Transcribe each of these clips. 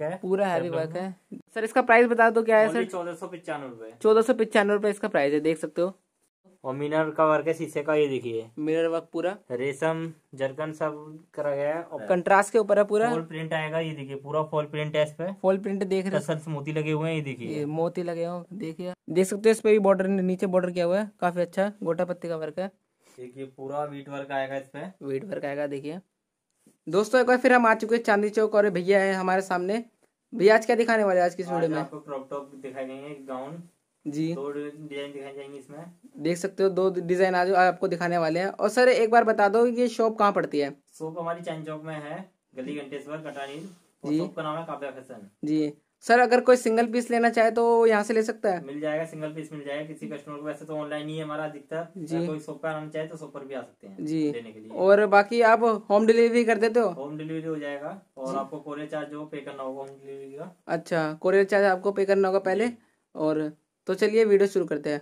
है पूरा heavy work है सर इसका प्राइस बता दो क्या है सर चौदह सौ पचानवे रूपए चौदह सौ पचानवे रूपए इसका प्राइस है देख सकते हो और मिनर का वर्क है शीशे का ये देखिए मिनर वर्क पूरा रेशम जरकन सब करा गया है और कंट्रास्ट के ऊपर है पूरा फॉल प्रिंट आएगा ये देखिए पूरा फॉल प्रिंट है इस पे फॉल प्रिंट देख रहे हैं मोती लगे हुए हैं ये देखिए मोती लगे हुए देखिए देख सकते हो इस पे भी बॉर्डर नीचे बॉर्डर किया हुआ है काफी अच्छा गोटा पत्ती का वर्क है देखिए पूरा वीट वर्क आएगा इस पे वीट वर्क आएगा देखिए दोस्तों एक बार फिर हम आ चुके हैं चांदी चौक और भैया है हमारे सामने भैया आज क्या दिखाने वाले आज किस वीडियो में आपको क्रॉप टॉप दिखाई देंगे गाउन जी दो डिजाइन दिखाई जाएंगे इसमें देख सकते हो दो डिजाइन आज आपको दिखाने वाले हैं और सर एक बार बता दो ये शॉप कहाँ पड़ती है शॉप हमारी चांदी चौक में है गली घंटेश्वर कटारी जी का नाम है काव्या फैशन जी सर अगर कोई सिंगल पीस लेना चाहे तो यहाँ से ले सकता है मिल जाएगा सिंगल पीस मिल जाएगा किसी कस्टमर को वैसे तो ऑनलाइन ही हमारा अधिकतर जी कोई सोपर आना चाहे तो सोपर भी आ सकते हैं जी लेने के लिए और बाकी आप होम डिलीवरी कर देते हो होम डिलीवरी हो जाएगा और आपको कोरियर चार्ज जो पे करना होगा होम डिलीवरी का अच्छा कोरियर चार्ज आपको पे करना होगा पहले और तो चलिए वीडियो शुरू करते हैं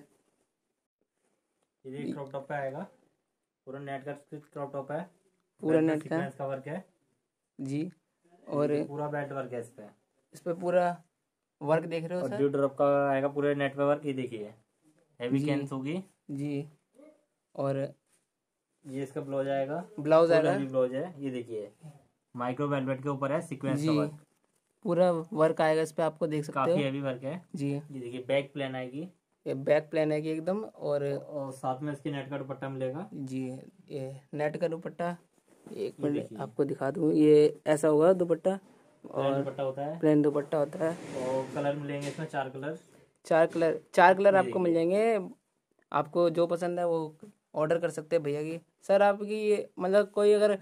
ये क्रॉप टॉप पे आएगा पूरा नेट का क्रॉप टॉप है पूरा नेट का वर्क है जी और पूरा बेल्ट वर्क है इस पे इस पर पूरा वर्क देख रहे हो सर ड्यू ड्रॉप का आएगा पूरे नेट पे वर्क ये देखिए हैवी कैंस होगी जी और ये इसका ब्लाउज आएगा ब्लाउज आएगा ब्लाउज है ये देखिए माइक्रो वेलवेट के ऊपर है सीक्वेंस वर्क पूरा वर्क आएगा इस पे आपको देख सकते काफी हो काफी हैवी वर्क है जी ये देखिए बैक प्लान आएगी ये बैक प्लान आएगी एकदम और, और साथ में इसकी नेट का दुपट्टा मिलेगा जी ये नेट का दुपट्टा एक मिनट आपको दिखा दूँ ये ऐसा होगा दुपट्टा और दुपट्टा होता है प्लेन दुपट्टा होता है और कलर मिलेंगे इसमें चार कलर चार कलर चार कलर आपको मिल जाएंगे आपको जो पसंद है वो ऑर्डर कर सकते हैं भैया की सर आपकी ये मतलब कोई अगर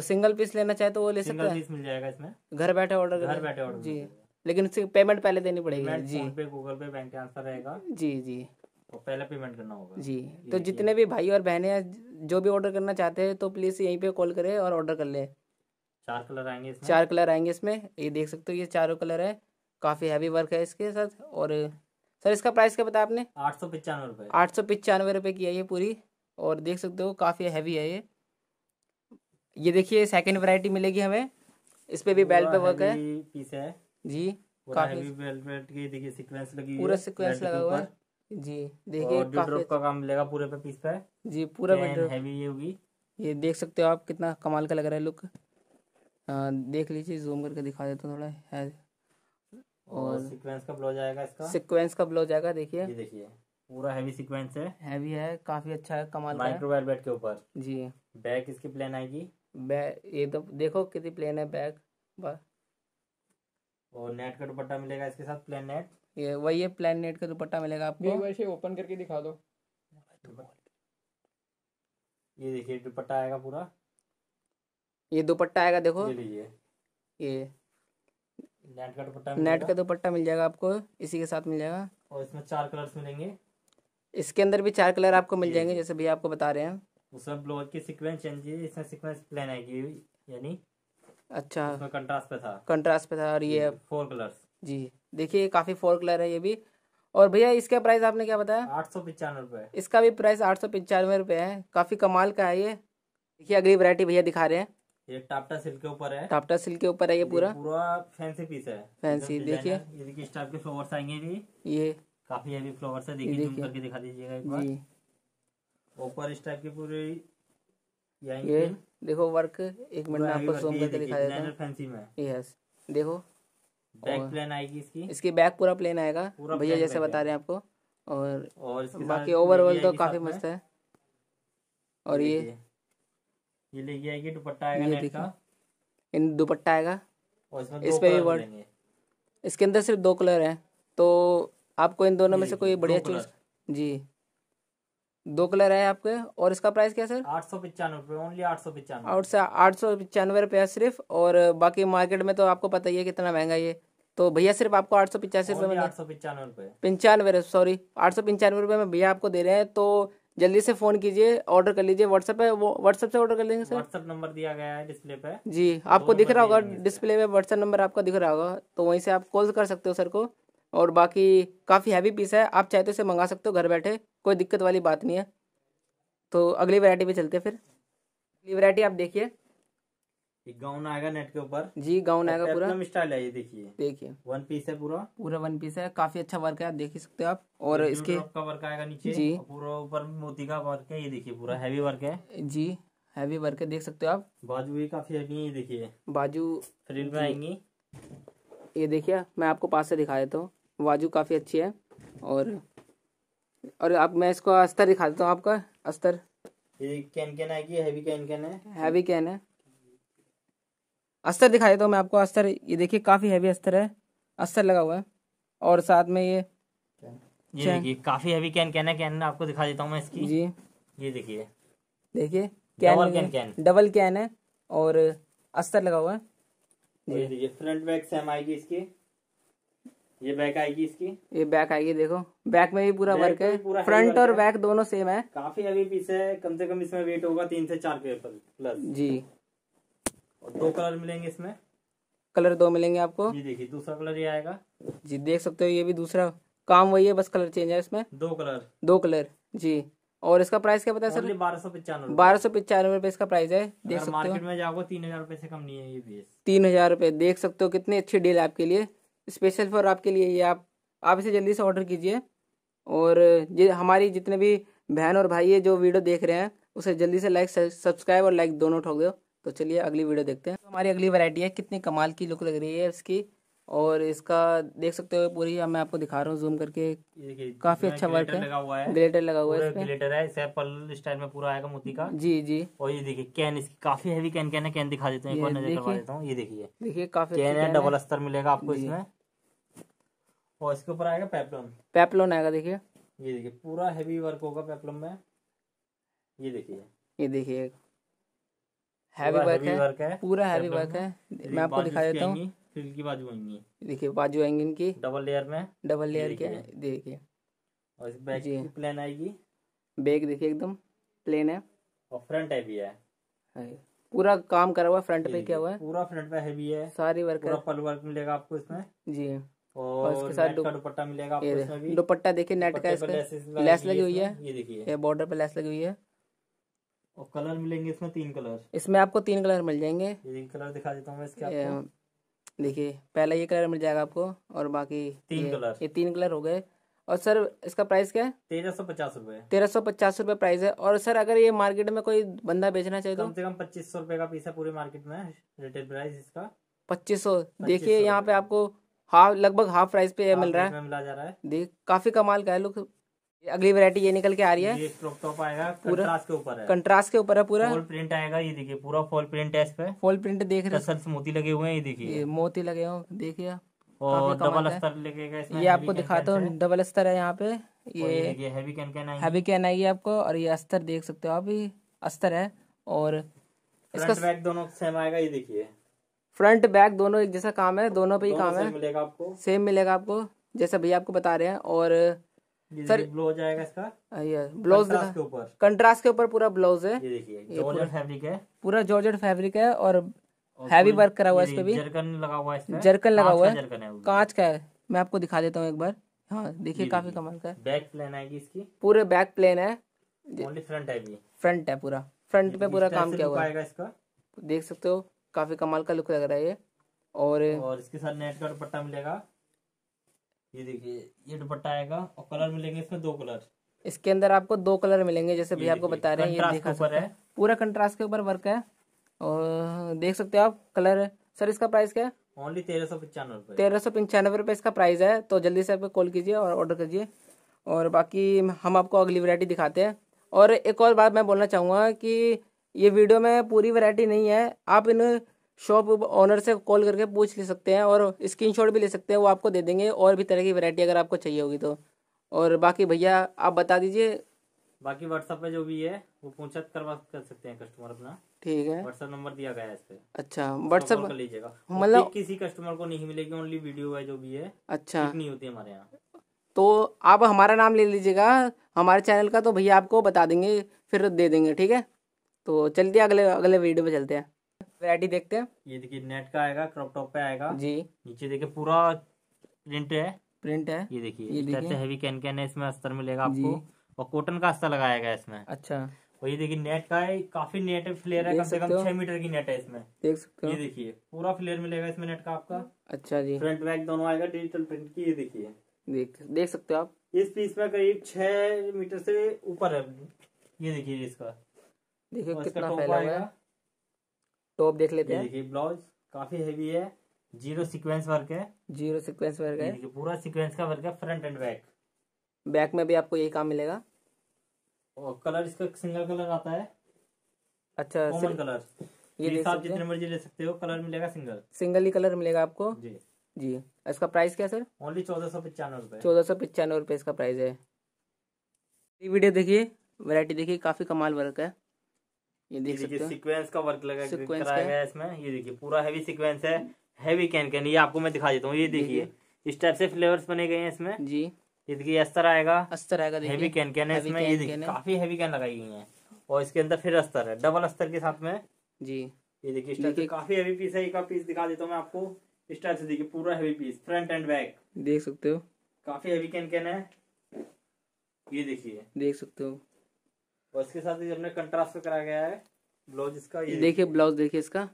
सिंगल पीस लेना चाहे तो वो ले सकते हैं मिल जाएगा इसमें घर बैठे ऑर्डर घर बैठे ऑर्डर जी लेकिन उसकी पेमेंट पहले देनी पड़ेगी जी पे गूगल पे बैंक ट्रांसफर रहेगा जी जी तो पहले पेमेंट करना होगा जी तो जितने भी भाई और बहनें जो भी ऑर्डर करना चाहते हैं तो प्लीज़ यहीं पे कॉल करें और ऑर्डर कर लें चार कलर आएंगे इसमें चार कलर आएंगे इसमें ये देख सकते हो ये चारों कलर है काफ़ी हैवी वर्क है इसके साथ और सर इसका प्राइस क्या बताया आपने आठ सौ पचानवे रुपये आठ सौ पचानवे रुपये की है ये पूरी और देख सकते हो काफ़ी हैवी है ये ये देखिए सेकंड वैरायटी मिलेगी हमें इस पे भी बेल्ट पे वर्क है पीस है जी काफी बेल्ट की देखिए सीक्वेंस लगी पूरा सीक्वेंस लगा हुआ है जी देखिए का काम मिलेगा पूरे पे पीस पे जी पूरा हैवी ये होगी ये देख सकते हो आप कितना कमाल का लग रहा है लुक देख लीजिए जूम करके दिखा देता हूँ थोड़ा है और, और सीक्वेंस का ब्लाउज जाएगा इसका सीक्वेंस का ब्लाउज जाएगा देखिए देखिए पूरा हैवी सीक्वेंस है हैवी है काफी अच्छा है कमाल माइक्रो वेलवेट के ऊपर जी बैक इसकी प्लेन आएगी बैक ये तो देखो कितनी प्लेन है बैक बस और नेट का दुपट्टा मिलेगा इसके साथ प्लेन नेट ये वही है प्लेन नेट का दुपट्टा मिलेगा आपको वैसे ओपन करके दिखा दो ये देखिए दुपट्टा आएगा पूरा ये दुपट्टा आएगा देखो ये नेट का दुपट्टा नेट का दुपट्टा मिल जाएगा आपको इसी के साथ मिल जाएगा और इसमें चार कलर्स मिलेंगे इसके अंदर भी चार कलर आपको मिल जाएंगे जैसे भैया आपको बता रहे हैं उसमें ब्लाउज की सीक्वेंस चेंज है इसमें सीक्वेंस प्लेन आएगी यानी अच्छा इसमें कंट्रास्ट पे था कंट्रास्ट पे था और ये फोर कलर्स जी देखिए काफ़ी फोर कलर है ये भी और भैया इसका प्राइस आपने क्या बताया आठ सौ पंचानवे रुपए इसका भी प्राइस आठ सौ पंचानवे रुपए है काफ़ी कमाल का है ये देखिए अगली वैरायटी भैया दिखा रहे हैं ये टापटा सिल्क के ऊपर है टापटा सिल्क के ऊपर है ये पूरा पूरा फैंसी पीस है फैंसी देखिए ये देखिए इस टाइप के फ्लोवर्स आएंगे भी ये काफी हैवी फ्लोवर्स है देखिए जूम करके दिखा दीजिएगा एक बार ऊपर इस टाइप के पूरे ये देखो वर्क एक मिनट में आपको जूम करके दिखा देता हूं फैंसी में यस देखो बैक प्लेन आएगी इसकी इसकी बैक पूरा प्लेन आएगा भैया जैसे बता रहे हैं आपको और और बाकी ओवरऑल तो काफी मस्त है और ये ये लेके आएगी दुपट्टा आएगा नेट का इन दुपट्टा आएगा इस पे भी वर्ड इसके अंदर सिर्फ दो कलर हैं तो आपको इन दोनों में से कोई बढ़िया चूज जी दो कलर है आपके और इसका प्राइस क्या सर आठ सौ पचानवे ओनली आठ सौ पचानवे आठ सौ आठ सौ पचानवे रुपया सिर्फ और बाकी मार्केट में तो आपको पता ही है कितना महंगा ये तो भैया सिर्फ आपको आठ सौ पचासी रुपये में आठ सौ पचानवे रुपये पंचानवे सॉरी आठ सौ पंचानवे रुपये में भैया आपको दे रहे हैं तो जल्दी से फ़ोन कीजिए ऑर्डर कर लीजिए व्हाट्सएप पे वो व्हाट्सएप से ऑर्डर कर लेंगे सर व्हाट्सएप नंबर दिया गया है डिस्प्ले पे जी आपको दिख रहा होगा डिस्प्ले में व्हाट्सएप नंबर आपका दिख रहा होगा तो वहीं से आप कॉल कर सकते हो सर को और बाकी काफ़ी हैवी पीस है आप चाहे तो इसे मंगा सकते हो घर बैठे कोई दिक्कत वाली बात नहीं है तो अगली वरायटी पर चलते फिर अगली वरायटी आप देखिए गाउन आएगा नेट के ऊपर जी गाउन आएगा पूरा स्टाइल है ये देखिए देखिए वन पीस है पूरा पूरा वन पीस है काफी अच्छा वर्क है आप देख सकते हो आप और इसके का वर्क आएगा नीचे जी पूरा ऊपर मोती का वर्क है ये देखिए पूरा हैवी वर्क है जी हैवी वर्क है देख सकते हो आप बाजू भी काफी हैवी है ये देखिए बाजू फ्रिंट में आएंगी ये देखिए मैं आपको पास से दिखा देता हूँ बाजू काफी अच्छी है और और अब मैं इसको अस्तर दिखा देता हूँ आपका अस्तर ये कैन कैन आएगी हैवी कैन कैन है हैवी कैन है अस्तर दिखा देता तो हूँ मैं आपको अस्तर ये देखिए काफ़ी हैवी अस्तर है अस्तर लगा हुआ है और साथ में ये ये देखिए काफ़ी हैवी कैन कैन है कैन आपको दिखा देता हूँ मैं इसकी जी ये देखिए देखिए can double can can double can है और अस्तर लगा हुआ है ये देखिए फ्रंट बैक सेम आएगी इसकी ये बैक आएगी इसकी ये बैक आएगी देखो बैक में भी पूरा वर्क है फ्रंट और बैक दोनों सेम है काफी हैवी पीस है कम से कम इसमें वेट होगा तीन से चार पेपर प्लस जी और दो कलर मिलेंगे इसमें कलर दो मिलेंगे आपको ये देखिए दूसरा कलर ये आएगा जी देख सकते हो ये भी दूसरा काम वही है बस कलर चेंज है इसमें दो कलर दो कलर जी और इसका प्राइस क्या बताया सर बारह सौ पचानवे बारह सौ पचानवे रूपए इसका प्राइस है देख सकते मार्केट में जाओगे तीन हजार रूपए से कम नहीं है ये भी तीन हजार रूपए देख सकते हो कितनी अच्छी डील है आपके लिए स्पेशल फॉर आपके लिए ये आप आप इसे जल्दी से ऑर्डर कीजिए और ये हमारी जितने भी बहन और भाई है जो वीडियो देख रहे हैं उसे जल्दी से लाइक सब्सक्राइब और लाइक दोनों ठोक दो तो चलिए अगली वीडियो देखते हैं तो हमारी अगली वैरायटी है कितनी कमाल की लुक लग रही है इसकी और इसका देख सकते हो पूरी मैं आपको दिखा रहा हूँ जूम करके काफी अच्छा वर्क है ग्लेटर लगा हुआ है ग्लेटर है इसे स्टाइल में पूरा आएगा मोती का जी जी और ये देखिए कैन इसकी काफी हैवी कैन कैन है कैन दिखा देते हैं ये देखिए देखिए काफी कैन है डबल स्तर मिलेगा आपको इसमें और इसके ऊपर आएगा पेपलोन पेपलोन आएगा देखिए ये देखिए पूरा हैवी वर्क होगा पेपलोन में ये देखिए ये देखिए हैवी वर्क है, पूरा हैवी वर्क है मैं आपको दिखा देता हूँ फिर बाजू आएंगी देखिए बाजू आएंगी इनकी डबल लेयर में डबल लेयर के देखिए और इस प्लेन आएगी बैग देखिए एकदम प्लेन है और फ्रंट है भी हाँ है पूरा काम करा हुआ है फ्रंट पे क्या हुआ है पूरा फ्रंट पे हैवी है सारी वर्क पूरा पल वर्क मिलेगा आपको इसमें जी और इसके साथ दुपट्टा मिलेगा आपको इसमें भी दुपट्टा देखिए नेट का इसका लेस लगी हुई है ये देखिए ये बॉर्डर पे लेस लगी हुई है और कलर मिलेंगे इसमें तीन कलर इसमें आपको तीन कलर मिल जाएंगे तीन कलर दिखा देता हूँ इसके देखिए पहला ये कलर मिल जाएगा आपको और बाकी तीन कलर ये तीन कलर हो गए और सर इसका प्राइस क्या है तेरह सौ पचास रूपए तेरह सौ पचास रूपए प्राइस है और सर अगर ये मार्केट में कोई बंदा बेचना चाहिए तो कम से कम पच्चीस सौ रूपये का पीस है पूरे मार्केट में रिटेल प्राइस इसका पच्चीस सौ देखिए यहाँ पे आपको हाफ लगभग हाफ प्राइस पे मिल रहा है मिला जा रहा है देख काफी कमाल का है लुक अगली वैरायटी ये निकल के आ रही है ये क्रॉप टॉप आएगा पूरा कंट्रास्ट के ऊपर है कंट्रास्ट के ऊपर है पूरा फॉल प्रिंट आएगा ये देखिए पूरा फॉल प्रिंट है इस पे फॉल प्रिंट देख रहे हैं मोती लगे हुए हैं ये देखिए मोती लगे हुए देखिए और डबल अस्तर लगेगा इसमें ये आपको दिखाता हूँ डबल अस्तर है यहाँ पे ये ये heavy can can heavy can आई है आपको और ये अस्तर देख सकते हो आप ये अस्तर है और इसका बैक दोनों सेम आएगा ये देखिए फ्रंट बैक दोनों एक जैसा काम है दोनों पे ही काम है मिलेगा आपको सेम मिलेगा आपको जैसा भैया आपको बता रहे हैं और सर ब्लाउज हो जाएगा इसका ब्लाउज के ऊपर कंट्रास्ट के ऊपर पूरा ब्लाउज है ये देखिए जॉर्जेट फैब्रिक है पूरा जॉर्जेट फैब्रिक है और हैवी वर्क करा हुआ है इस पे भी जरकन लगा हुआ है जरकन लगा हुआ है कांच का है मैं आपको दिखा देता हूँ एक बार हाँ देखिए काफी कमाल का है बैक प्लेन आएगी इसकी पूरे बैक प्लेन है फ्रंट है फ्रंट है पूरा फ्रंट पे पूरा काम किया हुआ है इसका देख सकते हो काफी कमाल का लुक लग रहा है ये और और इसके साथ नेट का दुपट्टा मिलेगा ये देखिए ये दुपट्टा आएगा और कलर मिलेंगे इसमें दो कलर इसके अंदर आपको दो कलर मिलेंगे जैसे भैया आपको बता रहे हैं ये देखा ऊपर है पूरा कंट्रास्ट के ऊपर वर्क है और देख सकते हो आप कलर सर इसका प्राइस क्या है ओनली तेरह सौ पंचानवे रुपये तेरह सौ पंचानवे रुपये इसका प्राइस है तो जल्दी से आप कॉल कीजिए और ऑर्डर करिए और बाकी हम आपको अगली वैरायटी दिखाते हैं और एक और बात मैं बोलना चाहूँगा कि ये वीडियो में पूरी वैरायटी नहीं है आप इन शॉप ओनर से कॉल करके पूछ ले सकते हैं और स्क्रीनशॉट भी ले सकते हैं वो आपको दे देंगे और भी तरह की वैरायटी अगर आपको चाहिए होगी तो और बाकी भैया आप बता दीजिए बाकी व्हाट्सअप पे जो भी है वो पूछा करवा कर सकते हैं कस्टमर अपना ठीक है व्हाट्सअप नंबर दिया गया है इस पे अच्छा व्हाट्सअप कर लीजिएगा मतलब किसी कस्टमर को नहीं मिलेगी ओनली वीडियो है जो भी है अच्छा नहीं होती हमारे यहाँ तो आप हमारा नाम ले लीजिएगा हमारे चैनल का तो भैया आपको बता देंगे फिर दे देंगे ठीक है तो चलते अगले अगले वीडियो पे चलते हैं वेरायटी देखते हैं ये देखिए नेट का आएगा क्रॉप टॉप पे आएगा जी नीचे देखिए पूरा प्रिंट है प्रिंट है ये देखिए ये देखिए हैवी कैन कैन है इसमें अस्तर मिलेगा आपको और कॉटन का अस्तर लगाया गया इसमें अच्छा और ये देखिए नेट का है काफी नेट फ्लेयर है कम से कम छह मीटर की नेट है इसमें देख सकते हो ये देखिए पूरा फ्लेयर मिलेगा इसमें नेट का आपका अच्छा जी फ्रंट बैक दोनों आएगा डिजिटल प्रिंट की ये देखिए देख देख सकते हो आप इस पीस में करीब छह मीटर से ऊपर है ये देखिए इसका देखिए कितना फैला हुआ है टॉप देख लेते हैं देखिए ब्लाउज काफी हेवी है जीरो सीक्वेंस वर्क है जीरो सीक्वेंस वर्क है पूरा सीक्वेंस का वर्क है फ्रंट एंड बैक बैक में भी आपको यही काम मिलेगा और कलर इसका सिंगल कलर आता है अच्छा कॉमन कलर ये ले आप जितने मर्जी ले सकते हो कलर मिलेगा सिंगल सिंगल ही कलर मिलेगा आपको जी जी इसका प्राइस क्या सर ओनली चौदह सौ पचानवे रुपए चौदह सौ पचानवे रूपए इसका प्राइस है ये वीडियो देखिए वैरायटी देखिए काफी कमाल वर्क है ये देख सकते हैं सीक्वेंस का वर्क लगा कराया गया इसमें ये देखिए पूरा हैवी सीक्वेंस है हैवी कैन कैन ये आपको मैं दिखा देता हूँ ये देखिए इस टाइप से फ्लेवर्स बने गए हैं इसमें जी ये देखिए अस्तर आएगा अस्तर आएगा हैवी कैन कैन है इसमें ये देखिए काफी हैवी कैन लगाई गई है और इसके अंदर फिर अस्तर है डबल अस्तर के साथ में जी ये देखिए इस टाइप से काफी हैवी पीस है एक पीस दिखा देता हूँ मैं आपको इस टाइप से देखिए पूरा heavy piece front and back देख सकते हो काफी हैवी कैन कैन है ये देखिए देख सकते हो और इसके साथ ही हमने कंट्रास्ट कराया गया है ब्लाउज इसका ये देखिए ब्लाउज देखिए इसका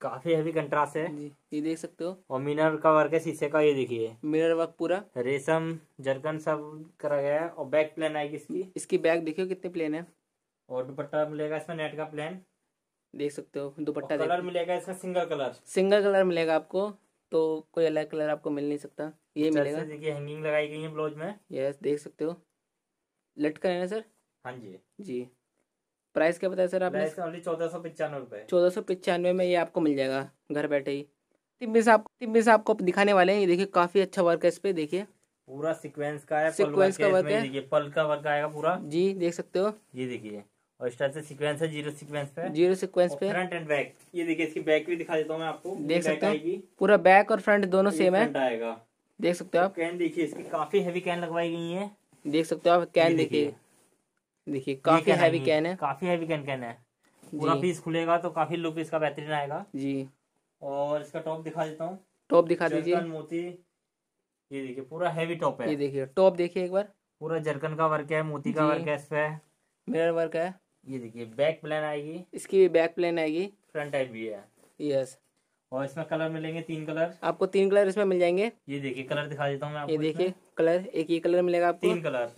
काफी हैवी कंट्रास्ट है जी ये देख सकते हो और मिनर का वर्क है शीशे का ये देखिए मिनर वर्क पूरा रेशम जरकन सब करा गया है और बैक प्लेन आएगी इसकी इसकी बैक देखियो कितने प्लेन है और दुपट्टा मिलेगा इसमें नेट का प्लेन देख सकते हो दुपट्टा कलर मिलेगा इसका सिंगल कलर सिंगल कलर मिलेगा आपको तो कोई अलग कलर आपको मिल नहीं सकता ये मिलेगा देखिए हैंगिंग लगाई गई है ब्लाउज में यस देख सकते हो लटका है ना सर हाँ जी जी प्राइस क्या बताया सर आपने चौदह सौ पचानवे रुपये चौदह सौ पचानवे में ये आपको मिल जाएगा घर बैठे ही तिब्बी से आपको तिब्बी आपको दिखाने वाले हैं ये देखिए काफ़ी अच्छा वर्क है इस पर देखिए पूरा सीक्वेंस का है सीक्वेंस का वर्क है ये पल का वर्क आएगा पूरा जी देख सकते हो ये देखिए और स्टाइल से सीक्वेंस है जीरो सीक्वेंस पे जीरो सीक्वेंस पे फ्रंट एंड बैक ये देखिए इसकी बैक भी दिखा देता हूँ मैं आपको देख सकते हैं पूरा बैक और फ्रंट दोनों सेम है आएगा देख सकते हो आप कैन देखिए इसकी काफी हैवी कैन लगवाई गई है देख सकते हो आप कैन देखिए देखिए काफी हैवी कैन है काफी हैवी कैन कैन है पूरा पीस खुलेगा तो काफी लुक इसका बेहतरीन आएगा जी और इसका टॉप दिखा देता हूँ टॉप दिखा दीजिए मोती ये देखिए पूरा हैवी टॉप है ये देखिए टॉप देखिए एक बार पूरा जरकन का वर्क है मोती का वर्क है इस पे मिरर वर्क है ये देखिए बैक प्लेन आएगी इसकी भी बैक प्लेन आएगी फ्रंट टाइप भी है यस और इसमें कलर मिलेंगे तीन कलर आपको तीन कलर इसमें मिल जाएंगे ये देखिए कलर दिखा देता हूँ मैं आपको ये देखिए कलर एक ये कलर मिलेगा आपको तीन कलर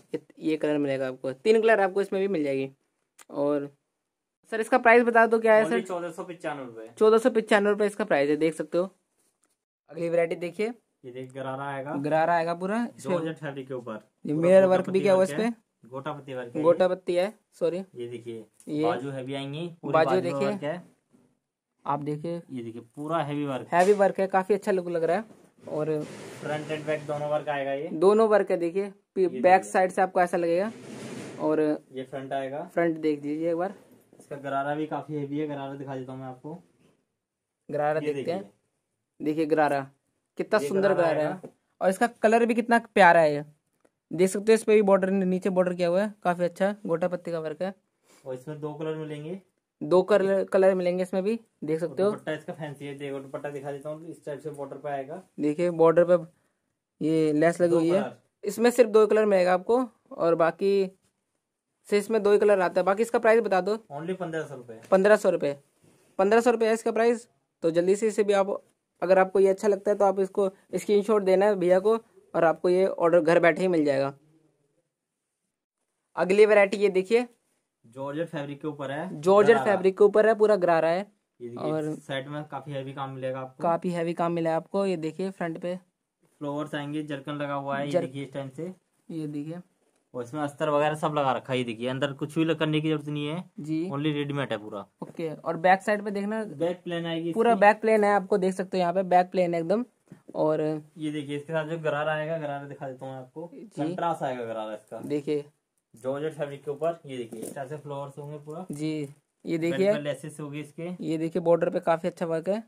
ये कलर मिलेगा आपको तीन कलर आपको इसमें भी मिल जाएगी और सर इसका प्राइस बता दो क्या है सर चौदह सौ पचानवे रुपए चौदह सौ पचानवे रूपए इसका प्राइस है देख सकते हो अगली वेरायटी देखिए ये देख गरारा आएगा गरारा आएगा पूरा के ऊपर ये वर्क भी क्या हुआ इस पे गोटा पत्ती वर्क गोटा पत्ती है सॉरी ये देखिए ये बाजू है भी आएंगी बाजू देखिए आप देखिए ये देखिए पूरा हैवी वर्क हैवी वर्क है काफी अच्छा लुक लग रहा है और फ्रंट एंड बैक दोनों वर्क आएगा ये दोनों वर्क है देखिए बैक साइड से आपको ऐसा लगेगा और ये फ्रंट आएगा फ्रंट देख दीजिए एक बार इसका गरारा भी काफी हैवी है गरारा दिखा देता हूँ मैं आपको गरारा देखते हैं देखिए गरारा कितना सुंदर गरारा है और इसका कलर भी कितना प्यारा है देख सकते हो इस पर भी बॉर्डर नीचे बॉर्डर किया हुआ है काफी अच्छा गोटा पत्ती का वर्क है और इसमें दो कलर मिलेंगे दो कलर कलर मिलेंगे इसमें भी देख सकते हो इसका फैंसी है देखो दुपट्टा दिखा देता हूँ इस टाइप से बॉर्डर पे आएगा देखिए बॉर्डर पे ये लेस लगी हुई है इसमें सिर्फ दो कलर मिलेगा आपको और बाकी से इसमें दो ही कलर आता है बाकी इसका प्राइस बता दो ओनली पंद्रह सौ रुपये पंद्रह सौ रुपये पंद्रह सौ रुपये है इसका प्राइस तो जल्दी से इसे भी आप अगर आपको ये अच्छा लगता है तो आप इसको शॉट देना है भैया को और आपको ये ऑर्डर घर बैठे ही मिल जाएगा अगली वैरायटी ये देखिए जॉर्जर फैब्रिक के ऊपर है जॉर्जर फैब्रिक के ऊपर है पूरा गरारा है और सेट में काफी हैवी काम मिलेगा आपको काफी हैवी काम मिला आपको ये देखिए फ्रंट पे फ्लोवर्स आएंगे जरकन लगा हुआ है ये देखिए इस टाइम से ये देखिए और इसमें अस्तर वगैरह सब लगा रखा है देखिए अंदर कुछ भी करने की जरूरत नहीं है जी ओनली रेडीमेड है पूरा ओके और बैक साइड पे देखना बैक प्लेन आएगी पूरा बैक प्लेन है आपको देख सकते हो यहाँ पे बैक प्लेन है एकदम और ये देखिए इसके साथ जो गरारा आएगा गरारा दिखा देता हूँ आपको कंट्रास्ट आएगा गरारा इसका देखिए जॉर्जेट फैब्रिक के ऊपर ये देखिए इस तरह से फ्लावर्स होंगे पूरा जी ये देखिए लेसेस होगी इसके ये देखिए बॉर्डर पे काफी अच्छा वर्क है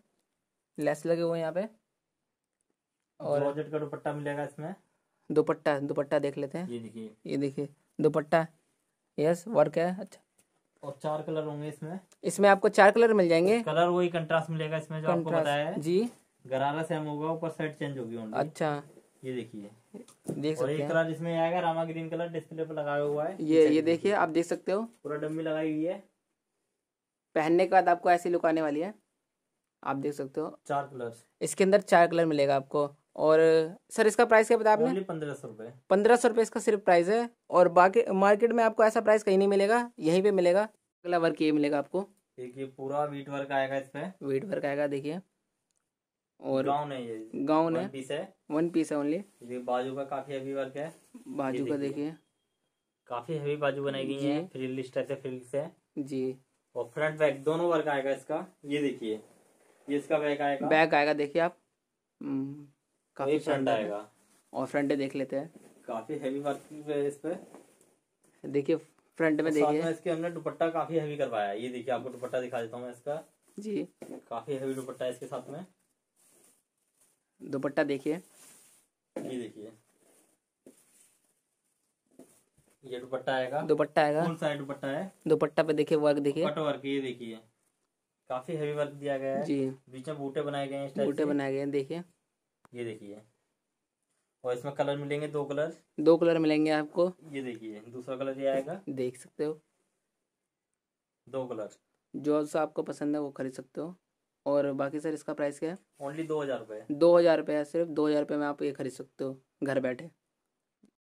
लेस लगे हुए यहाँ पे और जॉर्जेट का दुपट्टा मिलेगा इसमें दुपट्टा दुपट्टा देख लेते हैं ये देखिए ये देखिए दुपट्टा यस वर्क है अच्छा और चार कलर होंगे इसमें इसमें आपको चार कलर मिल जाएंगे कलर वही कंट्रास्ट मिलेगा इसमें जो आपको बताया है जी गरारा सेम होगा ऊपर साइड चेंज होगी अच्छा ये देखिए देख सकते हैं कलर इसमें आएगा रामा ग्रीन कलर डिस्प्ले पर लगाया हुआ है ये ये देखिए आप देख सकते हो पूरा डम्बी लगाई हुई है पहनने के बाद आपको ऐसी लुक आने वाली है आप देख सकते हो चार कलर इसके अंदर चार कलर मिलेगा आपको और सर इसका प्राइस क्या बताया आपने पंद्रह सौ रुपये पंद्रह सौ रुपये इसका सिर्फ प्राइस है और बाकी मार्केट में आपको ऐसा प्राइस कहीं नहीं मिलेगा यहीं पे मिलेगा अगला वर्क ये मिलेगा आपको देखिए पूरा वीट वर्क आएगा इसमें वीट वर्क आएगा देखिए और गाउन है ये गाउन है पीस है वन पीस है ओनली बाजू का काफी हैवी वर्क है बाजू का देखिए काफी हैवी बाजू बनाई गई है फ्रिल स्ट्रेच से फ्रिल से जी और फ्रंट बैक दोनों वर्क आएगा इसका ये देखिए ये इसका बैक आएगा बैक आएगा देखिए आप हम्म, काफी फ्रंट आएगा और फ्रंट देख लेते हैं काफी हैवी वर्क है इस पे देखिए फ्रंट में देखिए इसके हमने दुपट्टा काफी हैवी करवाया है ये देखिए आपको दुपट्टा दिखा देता हूँ मैं इसका जी काफी हैवी दुपट्टा है इसके साथ में दुपट्टा देखिए ये देखिए ये दुपट्टा आएगा दुपट्टा आएगा फुल साइड दुपट्टा है दुपट्टा पे देखिए वर्क देखिए कट वर्क ये देखिए काफी हेवी वर्क दिया गया है जी बीच में बूटे बनाए गए हैं बूटे बनाए गए हैं देखिए ये देखिए और इसमें कलर मिलेंगे दो कलर दो कलर मिलेंगे आपको ये देखिए दूसरा कलर ये आएगा देख सकते हो दो कलर जो आपको पसंद है वो खरीद सकते हो और बाकी सर इसका प्राइस क्या है ओनली दो हज़ार रुपये दो हज़ार रुपये सिर्फ दो हज़ार रुपये में आप ये खरीद सकते हो घर बैठे